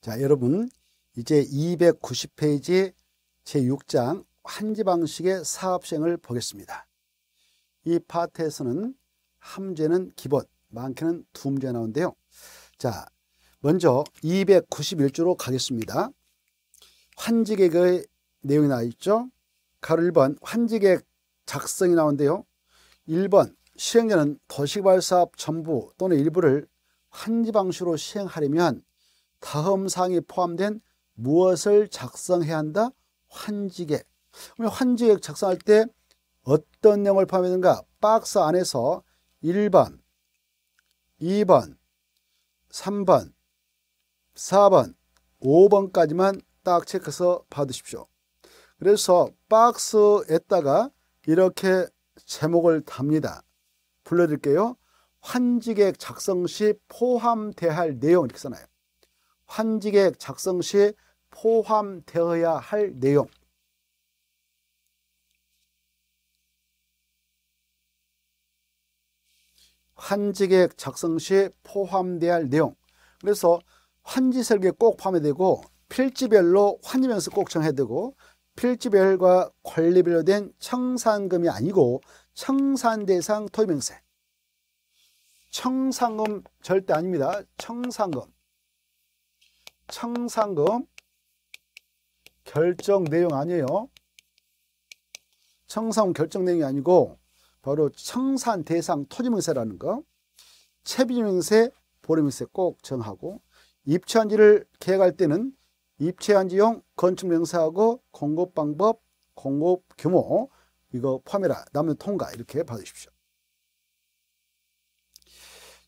자, 여러분 이제 290페이지 제6장 환지방식의 사업시행을 보겠습니다. 이 파트에서는 함제는 기본, 많게는 두 문제 나오는데요. 자, 먼저 291조로 가겠습니다. 환지객의 내용이 나와 있죠. 가로 1번 환지객 작성이 나오는데요. 1번 시행자는 도시개발사업 전부 또는 일부를 환지 방식으로 시행하려면 다음 사항이 포함된 무엇을 작성해야 한다? 환지계. 그러면 환지계 작성할 때 어떤 내용을 포함했는가? 박스 안에서 1번, 2번, 3번, 4번, 5번까지만 딱 체크해서 받으십시오. 그래서 박스에다가 이렇게 제목을 답니다. 불러드릴게요. 환지객 작성 시 포함돼야 할 내용 이렇게 써놔요. 환지객 작성 시 포함되어야 할 내용 환지객 작성 시포함되어야할 내용 그래서 환지 설계 꼭 포함이 되고 필지별로 환지 명세 꼭 정해야 되고 필지별과 관리별로 된 청산금이 아니고 청산 대상 토의명세 청산금 절대 아닙니다 청산금 청산금 결정 내용 아니에요. 청산 결정 내용이 아니고 바로 청산 대상 토지명세라는 거 채비명세, 보름명세 꼭 정하고 입체한지를 계획할 때는 입체한지용 건축명사하고 공급방법, 공급규모 이거 포함해라. 남은 통과 이렇게 받으십시오.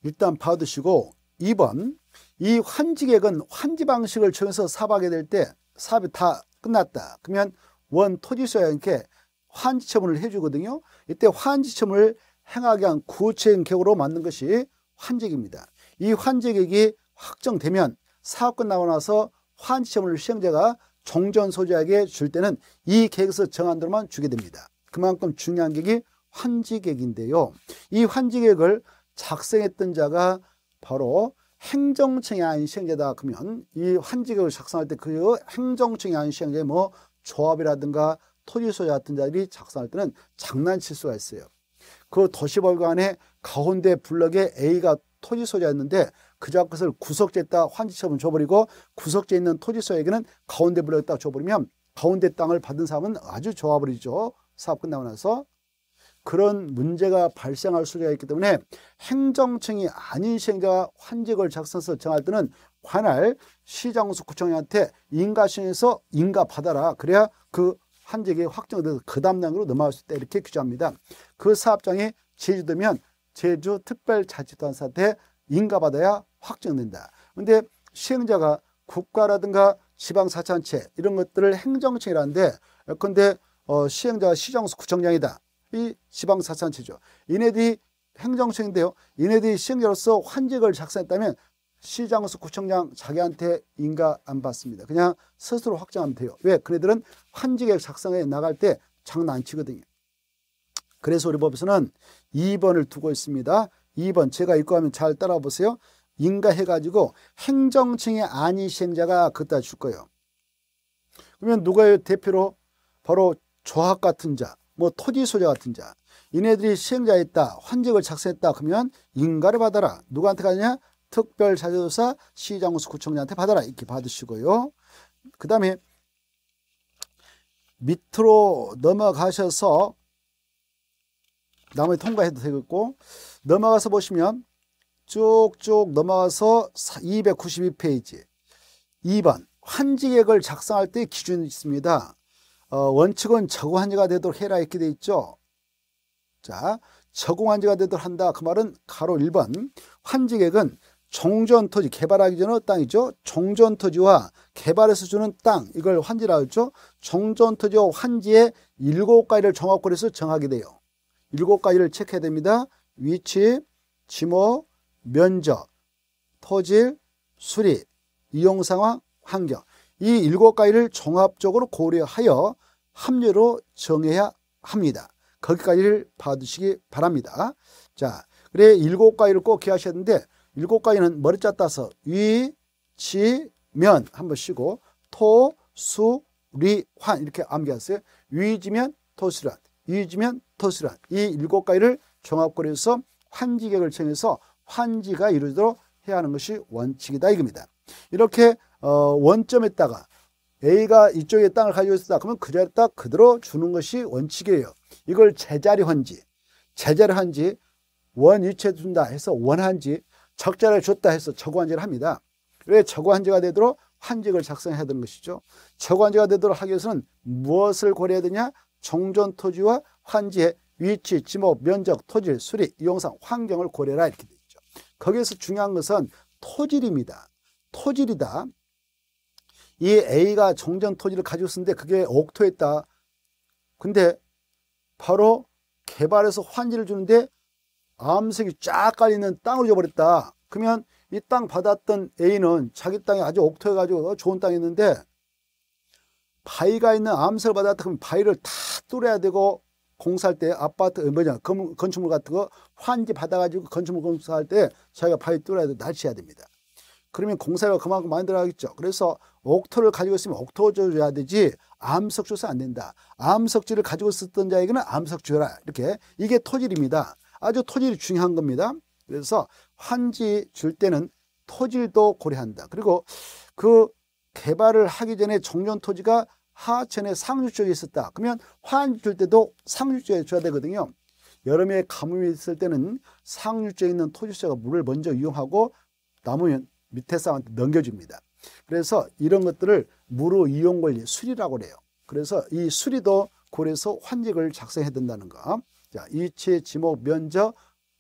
일단 받으시고 2번 이 환지객은 환지 방식을 통해서 사업하게 될 때 사업이 다 끝났다. 그러면 원 토지소유자에게 환지 처분을 해주거든요. 이때 환지 처분을 행하게 한 구체인격으로 만든 것이 환지객입니다. 이 환지객이 확정되면 사업 끝나고 나서 환지 처분을 시행자가 종전 소지하게줄 때는 이 계획에서 정한 대로만 주게 됩니다. 그만큼 중요한 계획이 환지객인데요. 이 환지객을 작성했던 자가 바로 행정청에 한 시행제다 그러면 이 환지계획을 작성할 때 그 행정청에 한 시행제 뭐 조합이라든가 토지소유 같은 자들이 작성할 때는 장난칠 수가 있어요. 그 도시벌관의 가운데 블럭에 A가 토지소유였는데 그자 그것을 구석지에 다 환지처분 줘버리고 구석지에 있는 토지소유에게는 가운데 블럭에다 줘버리면 가운데 땅을 받은 사람은 아주 좋아버리죠. 사업 끝나고 나서 그런 문제가 발생할 수가 있기 때문에 행정청이 아닌 시행자가 환직을 작성서 해 정할 때는 관할 시장수구청한테 인가신에서 인가받아라. 그래야 그 환직이 확정돼서 그 담당으로 넘어갈 수 있다. 이렇게 규정합니다. 그 사업장이 제주도면 제주특별자치단사한테 인가받아야 확정된다. 그런데 시행자가 국가라든가 지방사천체 이런 것들을 행정청이라는데 그런데 어, 시행자가 시정수 구청장이다. 이 지방사산체죠. 이네들이 행정청인데요. 이네들이 시행자로서 환직을 작성했다면 시장에서 구청장 자기한테 인가 안 받습니다. 그냥 스스로 확정하면 돼요. 왜? 그네들은 환지계획 작성에 나갈 때 장난치거든요. 그래서 우리 법에서는 2번을 두고 있습니다. 2번 제가 읽고 하면 잘 따라 보세요. 인가해가지고 행정층의 안위 시행자가 그따 줄 거예요. 그러면 누가 대표로 바로 조합 같은 자, 뭐 토지 소유 같은 자 이네들이 시행자에있다 환직을 작성했다 그러면 인가를 받아라 누구한테 가냐 특별 자료조사 시장구수 구청장한테 받아라 이렇게 받으시고요 그 다음에 밑으로 넘어가셔서 나머지 통과해도 되겠고 넘어가서 보시면 쭉쭉 넘어가서 292페이지 2번 환지액을 작성할 때 기준이 있습니다. 어, 원칙은 적응한지가 되도록 해라 이렇게 돼 있죠. 자, 적응한지가 되도록 한다. 그 말은 가로 1번 환지객은 종전토지 개발하기 전의 땅이죠. 종전토지와 개발해서 주는 땅 이걸 환지라 하죠. 종전토지와 환지의 일곱 가지를 종합권에서 정하게 돼요. 일곱 가지를 체크해야 됩니다. 위치, 지목, 면적, 토질, 수리, 이용상황, 환경 이 일곱 가지를 종합적으로 고려하여 합류로 정해야 합니다. 거기까지를 봐주시기 바랍니다. 자, 그래 일곱 가지를 꼭 기하셨는데 일곱 가지는 머리자 따서 위, 지, 면 한번 쉬고 토, 수, 리, 환 이렇게 암기하세요. 위지면 토수란, 위지면 토수란 이 일곱 가지를 종합고려해서 환지객을 정해서 환지가 이루도록 해야 하는 것이 원칙이다 이겁니다. 이렇게 어, 원점에다가 A가 이쪽에 땅을 가지고 있다 었 그러면 그랬다 그대로 주는 것이 원칙이에요. 이걸 제자리 환지, 제자리 환지, 원위치에 준다 해서 원한지, 적자를 줬다 해서 적구지를 합니다. 왜적구지가 되도록 환직을 작성해야 되는 것이죠. 적구지가 되도록 하기 위해서는 무엇을 고려해야 되냐? 종전 토지와 환지의 위치, 지목, 면적, 토질, 수리, 이용상, 환경을 고려라 이렇게 되어 있죠. 거기에서 중요한 것은 토질입니다. 토질이다. 이 A가 정전 토지를 가지고 있었는데 그게 옥토였다. 근데 바로 개발해서 환지를 주는데 암석이 쫙 깔리는 땅으로 줘버렸다. 그러면 이 땅 받았던 A는 자기 땅이 아주 옥토여가지고 어, 좋은 땅이었는데 바위가 있는 암석을 받았다. 그럼 바위를 다 뚫어야 되고 공사할 때 아파트 어, 뭐냐 건축물 같은 거 환지 받아가지고 건축물 공사할 때 자기가 바위 뚫어야 돼. 날치해야 됩니다. 그러면 공사가 그만큼 많이 들어가겠죠. 그래서 옥토를 가지고 있으면 옥토 줘야 되지 암석 줘서 안 된다. 암석지를 가지고 있었던 자에게는 암석 줘라. 이렇게 이게 토질입니다. 아주 토질이 중요한 겁니다. 그래서 환지 줄 때는 토질도 고려한다. 그리고 그 개발을 하기 전에 종전 토지가 하천의 상류 쪽에 있었다. 그러면 환지 줄 때도 상류 쪽에 줘야 되거든요. 여름에 가뭄이 있을 때는 상류 쪽에 있는 토지세가 물을 먼저 이용하고 남으면 밑에 사람한테 넘겨줍니다. 그래서 이런 것들을 무료 이용 권리 수리라고 그래요. 그래서 이 수리도 고려해서 환직을 작성해야 된다는 거. 자, 이치, 지목, 면적,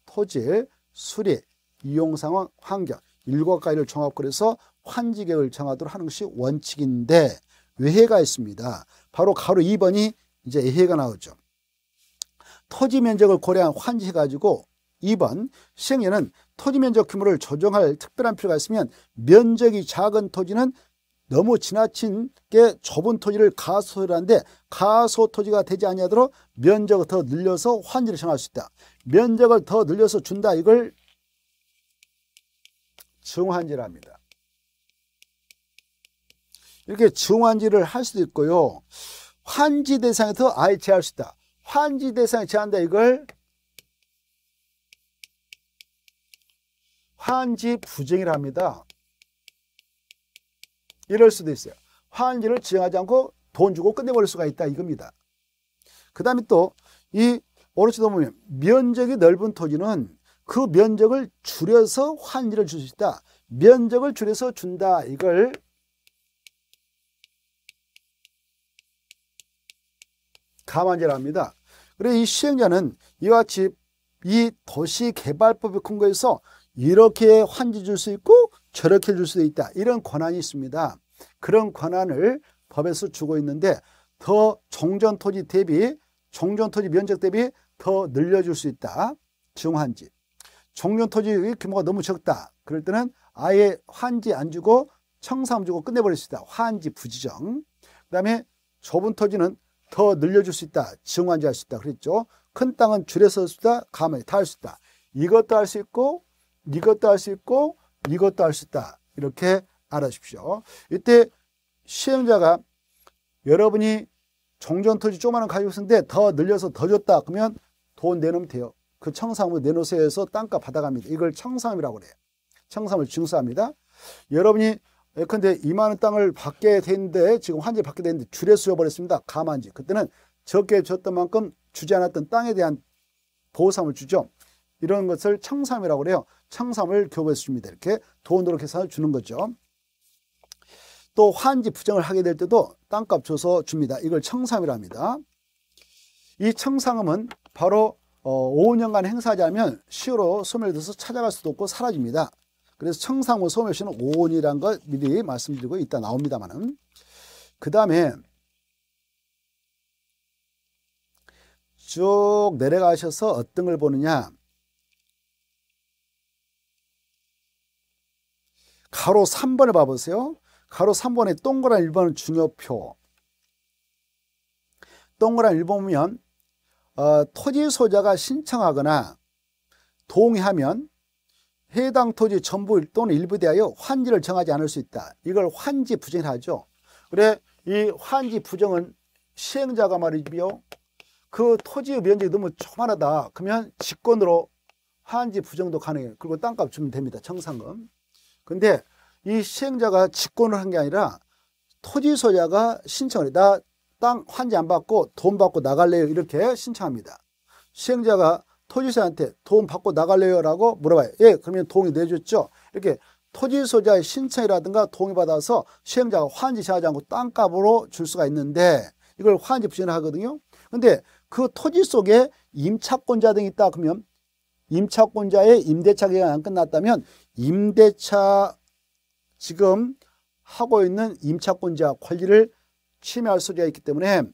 토지, 수리, 이용 상황, 환경 일곱 가지를 종합그래서 환지계획을 정하도록 하는 것이 원칙인데 외해가 있습니다. 바로 가로 2번이 이제 예해가 나오죠. 토지 면적을 고려한 환지해가지고 2번 시행에는 토지 면적 규모를 조정할 특별한 필요가 있으면 면적이 작은 토지는 너무 지나친 게 좁은 토지를 가소를 하는데 가소 토지가 되지 않냐하도록 면적을 더 늘려서 환지를 정할 수 있다. 면적을 더 늘려서 준다 이걸 증환지를 합니다. 이렇게 증환지를 할 수도 있고요. 환지 대상에서 아예 제할 수 있다. 환지 대상에 제한다 이걸 환지 부정이라 합니다. 이럴 수도 있어요. 환지를 지정하지 않고 돈 주고 끝내버릴 수가 있다 이겁니다. 그 다음에 또이 오르치도 보면 면적이 넓은 토지는 그 면적을 줄여서 환지를 줄 수 있다. 면적을 줄여서 준다. 이걸 가만제라 합니다. 그래서 이 시행자는 이와 같이 이 도시개발법의 근거에서 이렇게 환지 줄 수 있고 저렇게 줄 수도 있다. 이런 권한이 있습니다. 그런 권한을 법에서 주고 있는데 더 종전토지 대비 종전토지 면적 대비 더 늘려줄 수 있다. 증환지. 종전토지의 규모가 너무 적다. 그럴 때는 아예 환지 안 주고 청산 주고 끝내버릴 수 있다. 환지 부지정. 그 다음에 좁은 토지는 더 늘려줄 수 있다. 증환지 할 수 있다. 그랬죠. 큰 땅은 줄여서 할 수 있다. 감을 다 할 수 있다. 이것도 할 수 있고 이것도 할 수 있고 이것도 할 수 있다. 이렇게 알아십시오. 이때 시행자가 여러분이 종전 토지 조그마한 가격는데더 늘려서 더 줬다. 그러면 돈 내놓으면 돼요. 그 청산물 내놓으세요 해서 땅값 받아갑니다. 이걸 청산이라고 그래요. 청산을 증수합니다. 여러분이 예컨대 2만원 땅을 받게 됐는데 지금 환지 받게 됐는데 줄에쓰여버렸습니다 가만지. 그때는 적게 줬던 만큼 주지 않았던 땅에 대한 보상을 주죠. 이런 것을 청산이라고 그래요. 청삼을 교부해서 줍니다. 이렇게 돈으로 계산을 주는 거죠. 또 환지 부정을 하게 될 때도 땅값 줘서 줍니다. 이걸 청삼이라 합니다. 이청삼은 바로 어, 5년간 행사하지 않으면 시효로 소멸돼서 찾아갈 수도 없고 사라집니다. 그래서 청상호 소멸시는 5원이라는 걸 미리 말씀드리고 있다 나옵니다만은 그 다음에 쭉 내려가셔서 어떤 걸 보느냐 가로 3번에 봐보세요. 가로 3번에 동그란 1번은 중요표. 동그란 1번이면 어, 토지 소자가 신청하거나 동의하면 해당 토지 전부 또는 일부 대하여 환지를 정하지 않을 수 있다. 이걸 환지 부정이라죠. 그래 이 환지 부정은 시행자가 말이지요. 그 토지 의 면적이 너무 조만하다. 그러면 직권으로 환지 부정도 가능해요. 그리고 땅값 주면 됩니다. 청산금. 근데 이 시행자가 직권을 한 게 아니라 토지 소유자가 신청을 해. 나땅 환지 안 받고 돈 받고 나갈래요 이렇게 신청합니다. 시행자가 토지 소유한테 돈 받고 나갈래요 라고 물어봐요. 예 그러면 동의 내줬죠. 이렇게 토지 소유자의 신청이라든가 동의받아서 시행자가 환지 제하지 않고 땅값으로 줄 수가 있는데 이걸 환지 부진을 하거든요. 근데 그 토지 속에 임차권자 등이 있다 그러면 임차권자의 임대차 계약이안 끝났다면 임대차 지금 하고 있는 임차권자 권리를 침해할 소지가 있기 때문에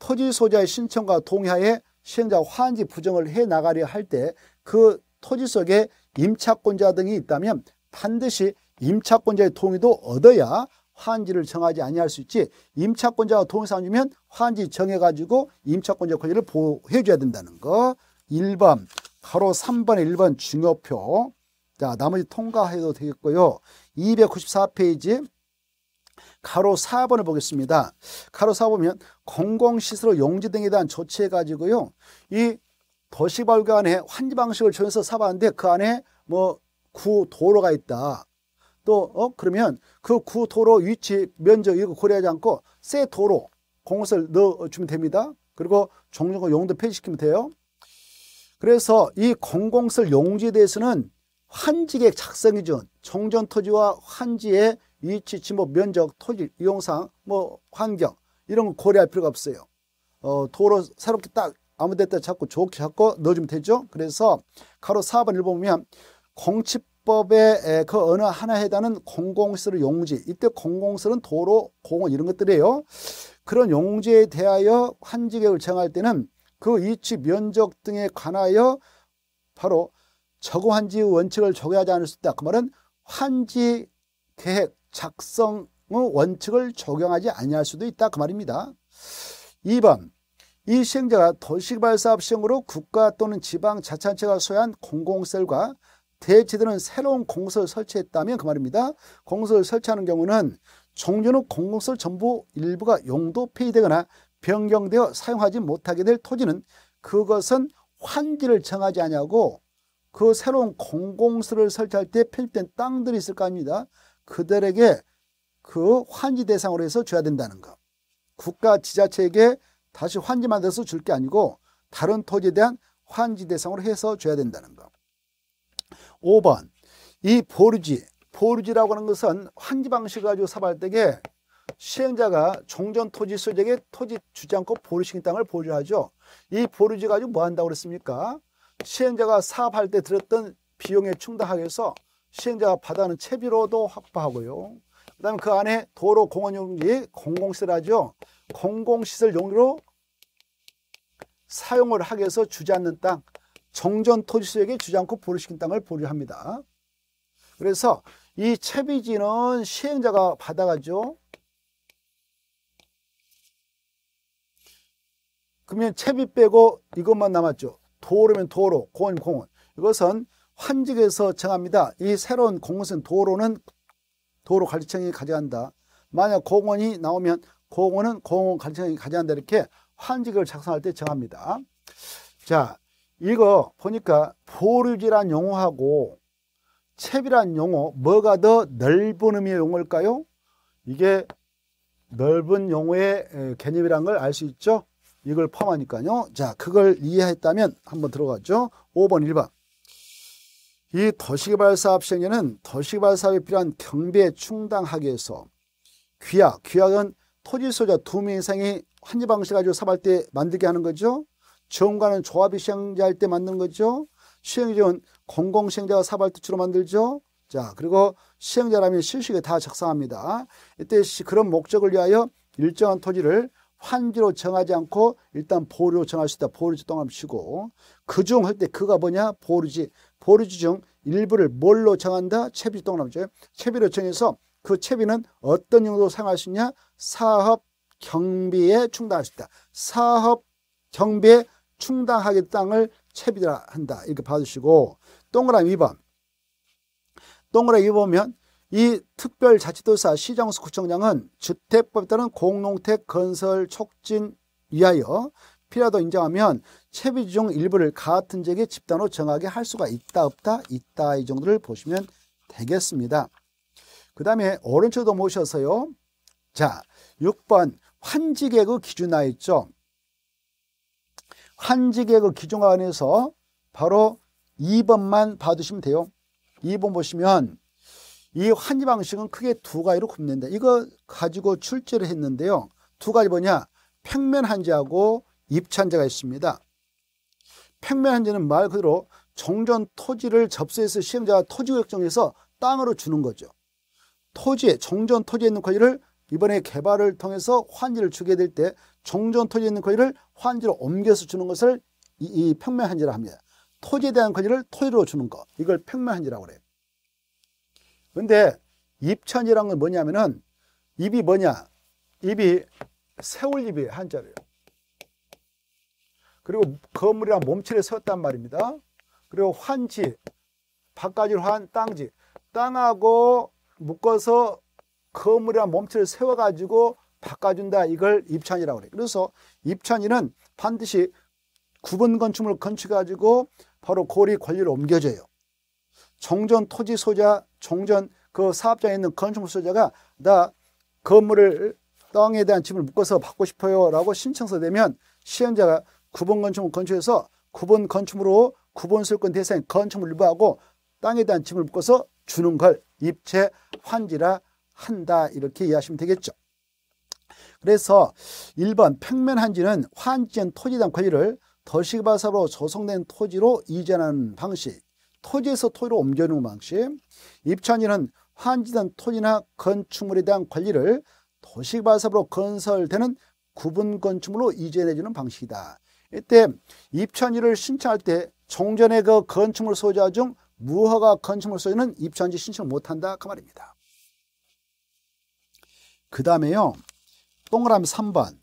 토지 소유자의 신청과 동의하에 시행자 환지 부정을 해 나가려 할 때 그 토지 속에 임차권자 등이 있다면 반드시 임차권자의 동의도 얻어야 환지를 정하지 아니할 수 있지 임차권자가 동의사항 주면 환지 정해가지고 임차권자 권리를 보호해줘야 된다는 거 1번 가로 3번에 1번 중요표 자, 나머지 통과해도 되겠고요. 294페이지 가로 4번을 보겠습니다. 가로 4보면 공공시설 용지 등에 대한 조치해 가지고요. 이 도시발관에 환지 방식을 정해서 사봤는데 그 안에 뭐 구도로가 있다. 또 어? 그러면 그 구도로 위치 면적 이거 고려하지 않고 새 도로 공업을 넣어주면 됩니다. 그리고 종종 용도 폐지시키면 돼요. 그래서 이 공공설 용지에 대해서는 환지객 작성이 준 총전 토지와 환지의 위치, 지목, 면적, 토지, 이용상, 뭐 환경 이런 거 고려할 필요가 없어요. 어, 도로 새롭게 딱 아무 데다 잡고 좋게 잡고 넣어주면 되죠. 그래서 가로 4번 1번 보면 공치법의 그 어느 하나에 해당하는 공공시설 용지 이때 공공시설은 도로, 공원 이런 것들이에요. 그런 용지에 대하여 환지객을 정할 때는 그 위치, 면적 등에 관하여 바로 저고 환지 의 원칙을 적용하지 않을 수 있다. 그 말은 환지 계획 작성의 원칙을 적용하지 아니할 수도 있다. 그 말입니다. 2번 이 시행자가 도시개발사업 시행으로 국가 또는 지방 자치단체가 소유한 공공셀과 대체되는 새로운 공설을 설치했다면 그 말입니다. 공설을 설치하는 경우는 종전후 공공설 전부 일부가 용도 폐지되거나 변경되어 사용하지 못하게 될 토지는 그것은 환지를 정하지 아니하고 그 새로운 공공수를 설치할 때 편입된 땅들이 있을 거 아닙니다. 그들에게 그 환지 대상으로 해서 줘야 된다는 거. 국가 지자체에게 다시 환지만 돼서 줄 게 아니고 다른 토지에 대한 환지 대상으로 해서 줘야 된다는 거. 5번 이 보르지, 보르지라고 하는 것은 환지 방식을 가지고 사발 때에 시행자가 종전 토지 소재자에 토지 주지 않고 보르식 땅을 보유하죠. 이 보르지 가지고 뭐 한다고 그랬습니까? 시행자가 사업할 때 들었던 비용에 충당하기위해서 시행자가 받아는 채비로도 확보하고요. 그 다음에 그 안에 도로 공원용지 공공시설하죠. 공공시설 용도로 사용을 하기 위해서 주지 않는 땅, 정전 토지수에게 주지 않고 보류시킨 땅을 보류합니다. 그래서 이 채비지는 시행자가 받아가죠. 그러면 채비 빼고 이것만 남았죠. 도로면 도로, 공원 공원. 이것은 환직에서 정합니다. 이 새로운 공원선 도로는 도로관리청이 가져간다. 만약 공원이 나오면 공원은 공원관리청이 가져간다. 이렇게 환직을 작성할 때 정합니다. 자, 이거 보니까 보류지란 용어하고 채비란 용어 뭐가 더 넓은 의미의 용어일까요? 이게 넓은 용어의 개념이란 걸 알 수 있죠. 이걸 포함하니까요. 자, 그걸 이해했다면 한번 들어가죠. 5번 1번. 이 도시개발사업 시행에는 도시개발사업에 필요한 경비에 충당하기 위해서 귀약, 귀약은 토지 소유자 두 명 이상이 환지 방식 가지고 사업할 때 만들게 하는 거죠. 정관는 조합이 시행자할 때 만든 거죠. 시행자는 공공시행자가 사업할 때 주로 만들죠. 자, 그리고 시행자라면 실시에다 작성합니다. 이때 그런 목적을 위하여 일정한 토지를 환기로 정하지 않고 일단 보류로 정할 수 있다. 보류지 동함 쉬고 그 중 할 때 그가 뭐냐? 보류지보류지중 일부를 뭘로 정한다? 채비 동남죠. 채비로 정해서 그 채비는 어떤 용도로 사용할 수 있냐? 사업 경비에 충당할 수 있다. 사업 경비에 충당하게 땅을 채비라 한다. 이렇게 봐주시고 동그라미 2번 동그라미 2보면 이 특별자치도사 시장수구청장은 주택법에 따른 공농택 건설 촉진 위하여 필요하다 인정하면 채비 중 일부를 같은 지역의 집단으로 정하게 할 수가 있다 없다 있다 이 정도를 보시면 되겠습니다. 그 다음에 오른쪽도 모셔서요. 자 6번 환지계의 기준화 있죠. 환지계의 기준화 안에서 바로 2번만 봐주시면 돼요. 2번 보시면 이 환지 방식은 크게 두 가지로 굽는다. 이거 가지고 출제를 했는데요. 두 가지 뭐냐? 평면 환지하고 입체 환지가 있습니다. 평면 환지는말 그대로 종전 토지를 접수해서 시행자가 토지 역정에서 땅으로 주는 거죠. 토지에 종전 토지에 있는 권지를 이번에 개발을 통해서 환지를 주게 될 때 종전 토지에 있는 권지를 환지로 옮겨서 주는 것을 이, 이 평면 환지라 합니다. 토지에 대한 권지를 토지로 주는 거. 이걸 평면 환지라고 그래요. 근데 입천이란 건 뭐냐면은 입이 뭐냐? 입이 세울입이 한자로요. 그리고 건물이랑 몸체를 세웠단 말입니다. 그리고 환지, 바깥으로 한 땅지. 땅하고 묶어서 건물이랑 몸체를 세워가지고 바꿔준다. 이걸 입천이라고 그래요. 그래서 입천이는 반드시 구분 건축물 건축해가지고 바로 고리 권리를 옮겨줘요. 정전 토지 소자 종전 그 사업장에 있는 건축 물 소자가 나 건물을 땅에 대한 짐을 묶어서 받고 싶어요 라고 신청서 내면 시행자가 구분 건축물 건축에서 구분 건축물로 구분 소유권 대상인 건축물 유보하고 땅에 대한 짐을 묶어서 주는 걸 입체 환지라 한다 이렇게 이해하시면 되겠죠. 그래서 1번 평면환지는 환지한 토지당 권리를 더시개발사로 조성된 토지로 이전하는 방식 토지에서 토지로 옮겨놓는 방식 입천인은 환지된 토지나 건축물에 대한 관리를 도시발사업으로 건설되는 구분 건축물로 이전해주는 방식이다. 이때 입천지를 신청할 때 종전의 그 건축물 소유자 중 무허가 건축물 소유는 입천지 신청을 못한다 그 말입니다. 그 다음에요. 동그라미 3번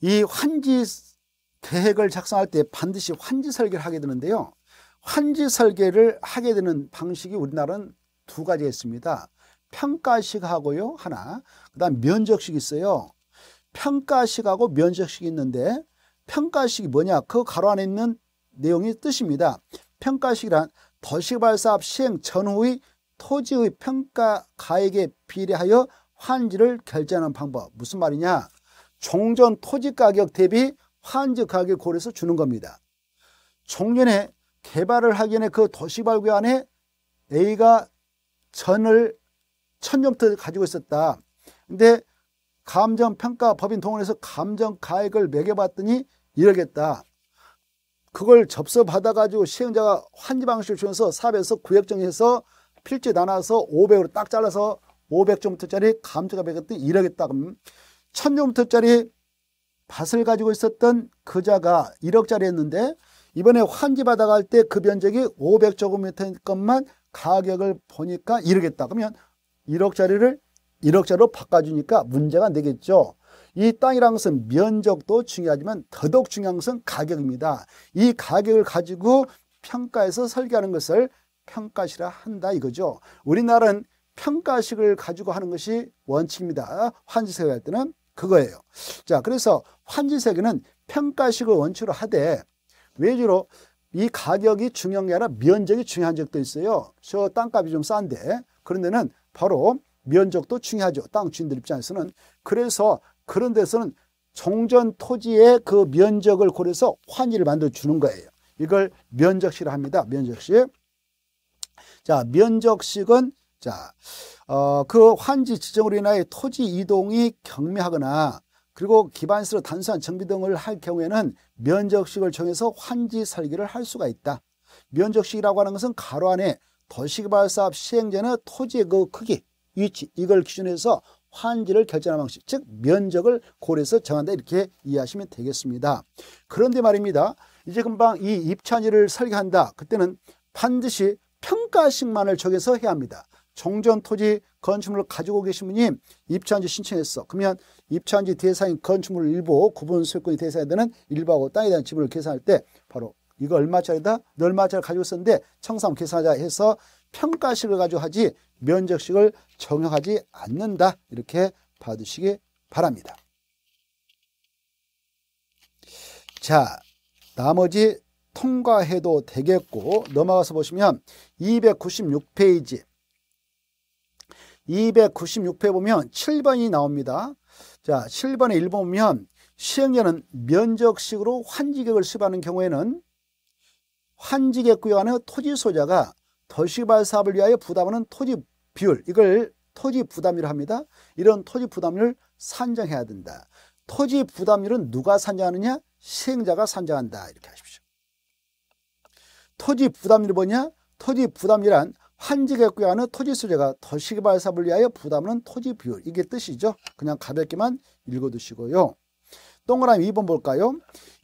이 환지 계획을 작성할 때 반드시 환지 설계를 하게 되는데요. 환지 설계를 하게 되는 방식이 우리나라는 두 가지가 있습니다. 평가식하고요. 하나. 그다음 면적식이 있어요. 평가식하고 면적식이 있는데 평가식이 뭐냐? 그 가로 안에 있는 내용이 뜻입니다. 평가식이란 도시발사업 시행 전후의 토지의 평가 가액에 비례하여 환지를 결제하는 방법. 무슨 말이냐? 종전 토지 가격 대비 환적하게 고려해서 주는 겁니다. 총년에 개발을 하기 전에 그 도시 발굴 안에 A가 전을 천년부터 가지고 있었다. 근데 감정평가 법인 동원해서 감정 가액을 매겨봤더니 이러겠다. 그걸 접수받아가지고 시행자가 환지 방식을 주면서 사업에서 구획 정해서 필지 나눠서 500으로 딱 잘라서 500점부터짜리 감정가 매겼더니 이러겠다. 그럼 1점부터짜리 밭을 가지고 있었던 그 자가 1억짜리였는데 이번에 환지 받아갈 때 그 면적이 5 0 0조곱미터인 것만 가격을 보니까 이러겠다 그러면 1억짜리를 1억짜리로 바꿔주니까 문제가 되겠죠. 이 땅이라는 것은 면적도 중요하지만 더더욱 중요한 것은 가격입니다. 이 가격을 가지고 평가해서 설계하는 것을 평가시라 한다 이거죠. 우리나라는 평가식을 가지고 하는 것이 원칙입니다. 환지세할 때는 그거예요. 자, 그래서 환지 세계는 평가식을 원칙으로 하되 외주로 이 가격이 중요한 게 아니라 면적이 중요한 적도 있어요. 저 땅값이 좀 싼데 그런 데는 바로 면적도 중요하죠. 땅 주인들 입장에서는. 그래서 그런 데서는 종전 토지의 그 면적을 고려해서 환위를 만들어 주는 거예요. 이걸 면적식이 합니다. 면적식. 자, 면적식은 자, 어, 그 환지 지정으로 인하여 토지 이동이 경미하거나 그리고 기반시설 단순한 정비 등을 할 경우에는 면적식을 정해서 환지 설계를 할 수가 있다. 면적식이라고 하는 것은 가로 안에 도시개발사업 시행제의 토지의 그 크기, 위치 이걸 기준 해서 환지를 결정하는 방식, 즉 면적을 고려해서 정한다 이렇게 이해하시면 되겠습니다. 그런데 말입니다. 이제 금방 이 입찬이를 설계한다. 그때는 반드시 평가식만을 적용해서 해야 합니다. 정전 토지 건축물을 가지고 계신 분이 입찰한지 신청했어. 그러면 입찰한지 대상인 건축물 일부 구분 소유권이 대상이 되는 일부하고 땅에 대한 지분을 계산할 때 바로 이거 얼마짜리다? 너 얼마짜리 가지고 있었는데 청산 계산하자 해서 평가식을 가지고 하지 면적식을 정형하지 않는다. 이렇게 받으시기 바랍니다. 자, 나머지 통과해도 되겠고 넘어가서 보시면 296페이지 296페 보면 7번이 나옵니다. 자, 7번에 1번 보면 시행자는 면적식으로 환지객을 수입하는 경우에는 환지객 구역 안에 토지 소유자가 도시발 사업을 위하여 부담하는 토지 비율 이걸 토지 부담률 합니다. 이런 토지 부담률 산정해야 된다. 토지 부담률은 누가 산정하느냐? 시행자가 산정한다. 이렇게 하십시오. 토지 부담률이 뭐냐? 토지 부담률한 환지개구 안의 토지 수리가 도시개발 사업을 위하여 부담하는 토지 비율 이게 뜻이죠. 그냥 가볍게만 읽어두시고요. 동그라미 2번 볼까요?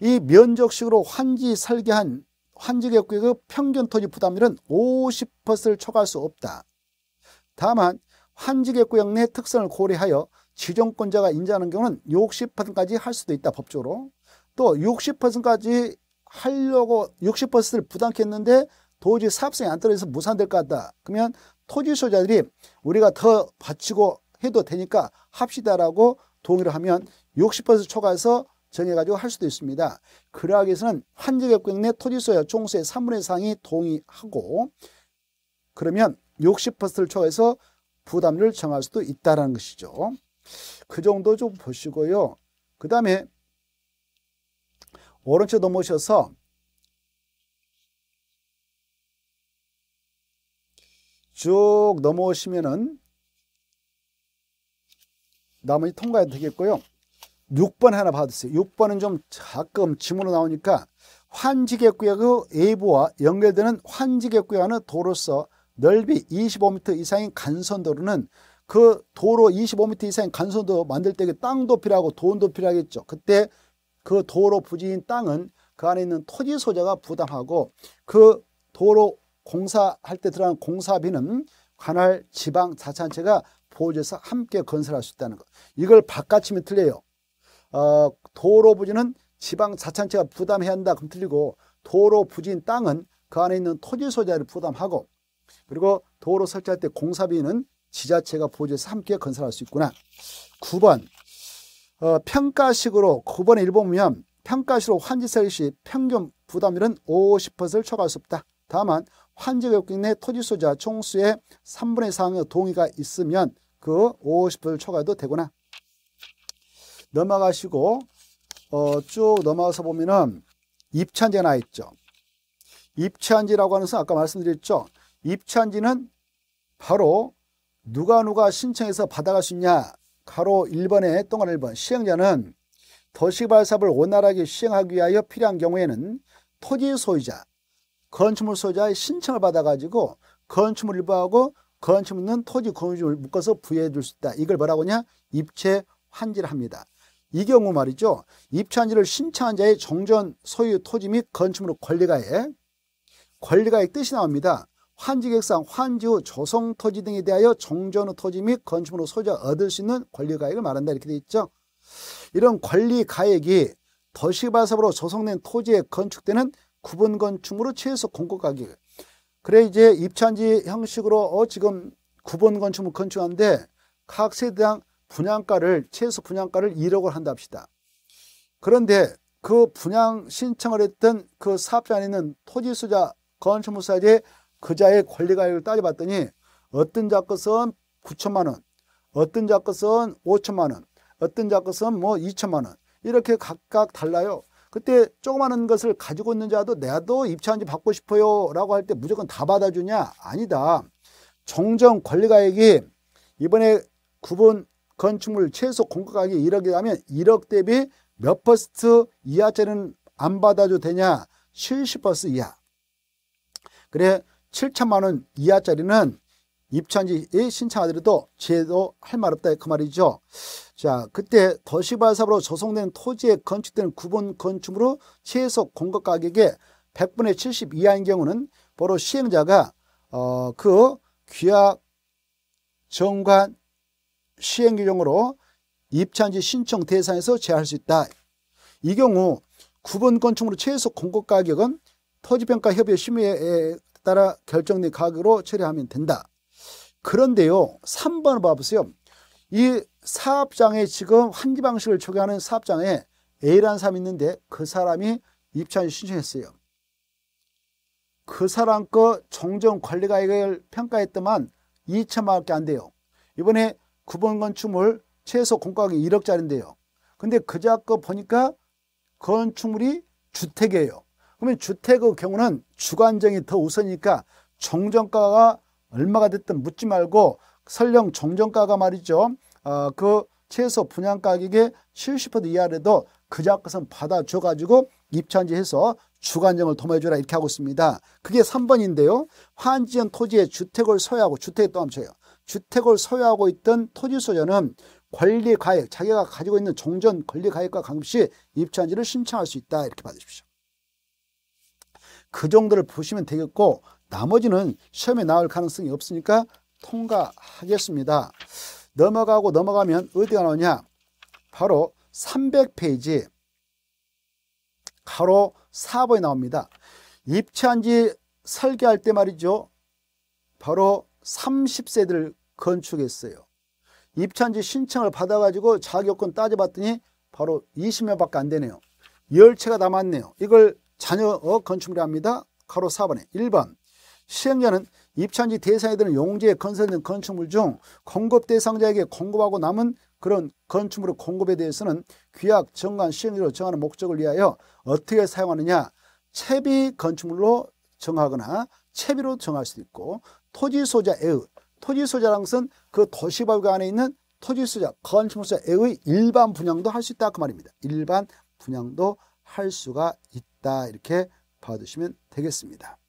이 면적식으로 환지 설계한 환지개구의 그 평균 토지 부담률은 50%를 초과할 수 없다. 다만 환지개구역 내 특성을 고려하여 지정권자가 인정하는 경우는 60%까지 할 수도 있다 법적으로 또 60%까지 하려고 60%를 부담했는데 도저히 사업성이 안 떨어져서 무산될 것 같다. 그러면 토지 소유자들이 우리가 더 바치고 해도 되니까 합시다라고 동의를 하면 60% 초과해서 정해가지고 할 수도 있습니다. 그러하기 위해서는 환지계권 내 토지 소유자 총수의 3분의 4이 동의하고 그러면 60%를 초과해서 부담률 정할 수도 있다는 것이죠. 그 정도 좀 보시고요. 그 다음에 오른쪽 넘어오셔서 쭉 넘어오시면은 나머지 통과해도 되겠고요. 6번 하나 받으세요. 6번은 좀 가끔 지문으로 나오니까 환지개 구역의 A부와 연결되는 환지개 구역의 도로서 넓이 25m 이상인 간선도로는 그 도로 25m 이상인 간선도 로 만들 때 그 땅도 필요하고 돈도 필요하겠죠. 그때 그 도로 부지인 땅은 그 안에 있는 토지 소재가 부담하고 그 도로 공사할 때 들어간 공사비는 관할 지방 자치단체가 보조해서 함께 건설할 수 있다는 것. 이걸 바깥침면 틀려요. 어, 도로 부지는 지방 자치단체가 부담해야 한다. 그럼 틀리고 도로 부지인 땅은 그 안에 있는 토지 소유자를 부담하고 그리고 도로 설치할 때 공사비는 지자체가 보조해서 함께 건설할 수 있구나. 9번 어, 평가식으로 9번에 1보면 평가식으로 환지세 시 평균 부담률은 50%를 초과할 수 없다. 다만 환지구역 내 토지 소유자 총수의 3분의 4의 동의가 있으면 그50% 초과해도 되구나. 넘어가시고 어, 쭉 넘어가서 보면은 입천지가 나 있죠. 입천지라고 하는 것은 아까 말씀드렸죠. 입천지는 바로 누가 누가 신청해서 받아갈 수 있냐. 가로 1번에 동안 1번 시행자는 도시발사업을 원활하게 시행하기 위하여 필요한 경우에는 토지 소유자 건축물 소유자의 신청을 받아가지고 건축물 일부하고 건축물 있는 토지 건축을 묶어서 부여해 줄 수 있다. 이걸 뭐라고 하냐? 입체 환지를 합니다. 이 경우 말이죠. 입체 환지를 신청한 자의 종전 소유 토지 및 건축물 권리가에 권리가의 뜻이 나옵니다. 환지객상 환지 후 조성 토지 등에 대하여 종전후 토지 및 건축물 소유자 얻을 수 있는 권리가액을 말한다 이렇게 돼 있죠. 이런 권리가액이 도시발사업으로 조성된 토지에 건축되는 구분 건축물로 최소 공급 가격. 그래 이제 입찰지 형식으로 어 지금 구분 건축물 건축하는데 각 세대당 분양가를 최소 분양가를 1억을 한답시다. 그런데 그 분양 신청을 했던 그 사업자는 토지수자 건축물사재 그자의 권리가격을 따져봤더니 어떤 자것은 9천만 원, 어떤 자것은 5천만 원, 어떤 자것은 뭐 2천만 원 이렇게 각각 달라요. 그때 조그마한 것을 가지고 있는 자도 내도 입찰한지 받고 싶어요 라고 할 때 무조건 다 받아주냐? 아니다. 정정 권리가액이 이번에 구분 건축물 최소 공가가액 1억이 라면 1억 대비 몇 퍼센트 이하째는 안 받아도 되냐? 70% 이하. 그래 7천만 원 이하짜리는 입천지에 신청하더라도 제도 할 말 없다 그 말이죠. 자 그때 도시발사업으로 조성된 토지에 건축된 구분 건축으로 최소 공급 가격의 100분의 70 이하인 경우는 바로 시행자가 어, 그귀약 정관 시행 규정으로 입천지 신청 대상에서 제할 수 있다. 이 경우 구분 건축으로 최소 공급 가격은 토지평가 협의 심의에 따라 결정된 가격으로 처리하면 된다. 그런데요, 3번 봐보세요. 이 사업장에 지금 환기 방식을적용하는 사업장에 A라는 사람이 있는데 그 사람이 입찰 을 신청했어요. 그 사람 거 정정관리가액을 평가했더만 2천만 원밖에 안 돼요. 이번에 9번 건축물 최소 공가액 1억짜리인데요. 근데 그자 거 보니까 건축물이 주택이에요. 그러면 주택의 경우는 주관정이 더 우선이니까 정정가가 얼마가 됐든 묻지 말고 설령 정정가가 말이죠. 어, 그 최소 분양 가격의 70% 이하라도 그자것은 받아줘가지고 입찰지해서 주관정을 도모해줘라 이렇게 하고 있습니다. 그게 3번인데요. 화지역 토지에 주택을 소유하고 주택에 또 함쳐요. 주택을 소유하고 있던 토지소유자는 권리가액, 자기가 가지고 있는 종전 권리가액과 관계없이 입찰지를 신청할 수 있다 이렇게 받으십시오. 그 정도를 보시면 되겠고 나머지는 시험에 나올 가능성이 없으니까 통과하겠습니다. 넘어가고 넘어가면 어디가 나오냐? 바로 300페이지 가로 4번이 나옵니다. 입체한 지 설계할 때 말이죠. 바로 30세대를 건축했어요. 입천지 신청을 받아가지고 자격권 따져봤더니 바로 20명밖에 안 되네요. 열0채가 남았네요. 이걸 자녀 어, 건축물이 합니다. 가로 4번에 1번 시행자는 입찰지 대상에드는 용지의 건설 등 건축물 중 공급 대상자에게 공급하고 남은 그런 건축물의 공급에 대해서는 규약 정관 시행으로 정하는 목적을 위하여 어떻게 사용하느냐 채비 건축물로 정하거나 채비로 정할 수도 있고 토지 소자의 토지 소자랑선그 도시발구 안에 있는 토지 소자 건축물 소자의 일반 분양도 할 수 있다 그 말입니다. 일반 분양도 할 수가 있다 이렇게 봐두시면 되겠습니다.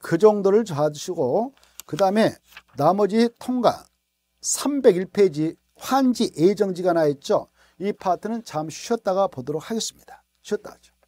그 정도를 좌주시고그 다음에 나머지 통과 301페이지 환지 예정지가 나있죠. 이 파트는 잠시 쉬었다가 보도록 하겠습니다. 쉬었다 하죠.